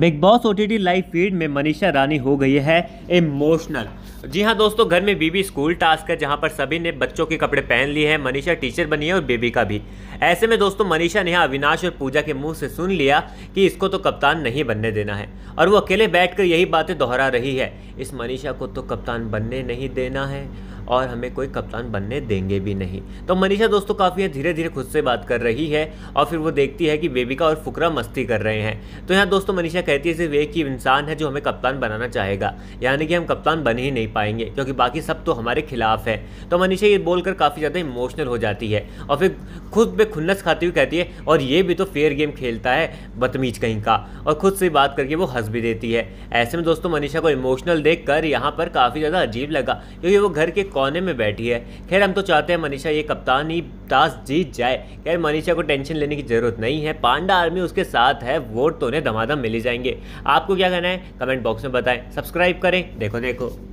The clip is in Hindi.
बिग बॉस ओ टी लाइव फीड में मनीषा रानी हो गई है इमोशनल जी हाँ दोस्तों घर में बीबी स्कूल टास्क है जहाँ पर सभी ने बच्चों के कपड़े पहन लिए हैं मनीषा टीचर बनी है और बेबी का भी ऐसे में दोस्तों मनीषा ने अविनाश और पूजा के मुंह से सुन लिया कि इसको तो कप्तान नहीं बनने देना है और वो अकेले बैठकर यही बातें दोहरा रही है इस मनीषा को तो कप्तान बनने नहीं देना है और हमें कोई कप्तान बनने देंगे भी नहीं तो मनीषा दोस्तों काफ़ी धीरे धीरे खुद से बात कर रही है और फिर वो देखती है कि बेबिका और फुकरा मस्ती कर रहे हैं तो यहाँ दोस्तों मनीषा कहती है सिर्फ एक ही इंसान है जो हमें कप्तान बनाना चाहेगा यानी कि हम कप्तान बन ही नहीं पाएंगे क्योंकि बाकी सब तो हमारे खिलाफ है तो मनीषा ये बोलकर काफ़ी ज़्यादा इमोशनल हो जाती है और फिर खुद पर खुन्नस खाती हुई कहती है और ये भी तो फेयर गेम खेलता है बदतमीज कहीं का और खुद से बात करके वो हंस भी देती है ऐसे में दोस्तों मनीषा को इमोशनल देख कर यहाँ पर काफ़ी ज़्यादा अजीब लगा क्योंकि वो घर के कोने में बैठी है खैर हम तो चाहते हैं मनीषा ये कप्तानी टास्क जीत जाए खैर मनीषा को टेंशन लेने की ज़रूरत नहीं है पांडा आर्मी उसके साथ है वोट तो उन्हें धमाधम मिल ही जाएंगे आपको क्या कहना है कमेंट बॉक्स में बताएं सब्सक्राइब करें देखो देखो